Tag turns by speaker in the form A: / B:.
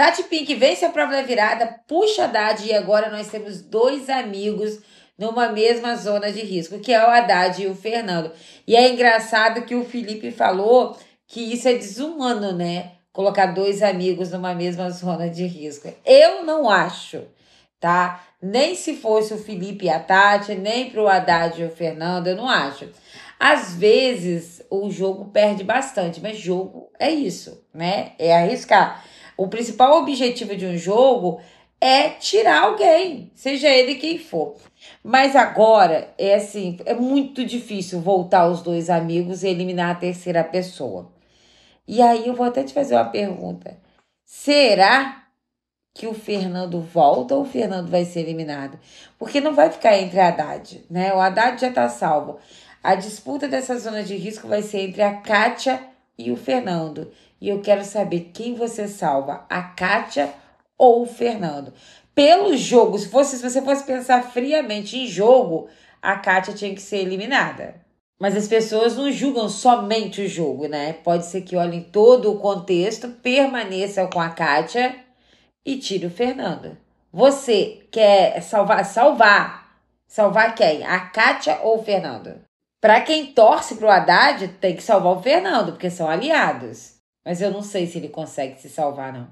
A: Tati Pink vence a prova virada, puxa Haddad e agora nós temos dois amigos numa mesma zona de risco, que é o Haddad e o Fernando. E é engraçado que o Felipe falou que isso é desumano, né? Colocar dois amigos numa mesma zona de risco. Eu não acho, tá? Nem se fosse o Felipe e a Tati, nem pro Haddad e o Fernando, eu não acho. Às vezes o jogo perde bastante, mas jogo é isso, né? É arriscar. O principal objetivo de um jogo é tirar alguém, seja ele quem for. Mas agora é assim, é muito difícil voltar os dois amigos e eliminar a terceira pessoa. E aí eu vou até te fazer uma pergunta. Será que o Fernando volta ou o Fernando vai ser eliminado? Porque não vai ficar entre a Haddad, né? O Haddad já tá salvo. A disputa dessa zona de risco vai ser entre a Kátia e o Fernando. E eu quero saber quem você salva, a Kátia ou o Fernando. Pelo jogo, se, fosse, se você fosse pensar friamente em jogo, a Kátia tinha que ser eliminada. Mas as pessoas não julgam somente o jogo, né? Pode ser que olhem todo o contexto, permaneçam com a Kátia e tire o Fernando. Você quer salvar, salvar, salvar quem? A Kátia ou o Fernando? Para quem torce para o Haddad, tem que salvar o Fernando, porque são aliados. Mas eu não sei se ele consegue se salvar, não.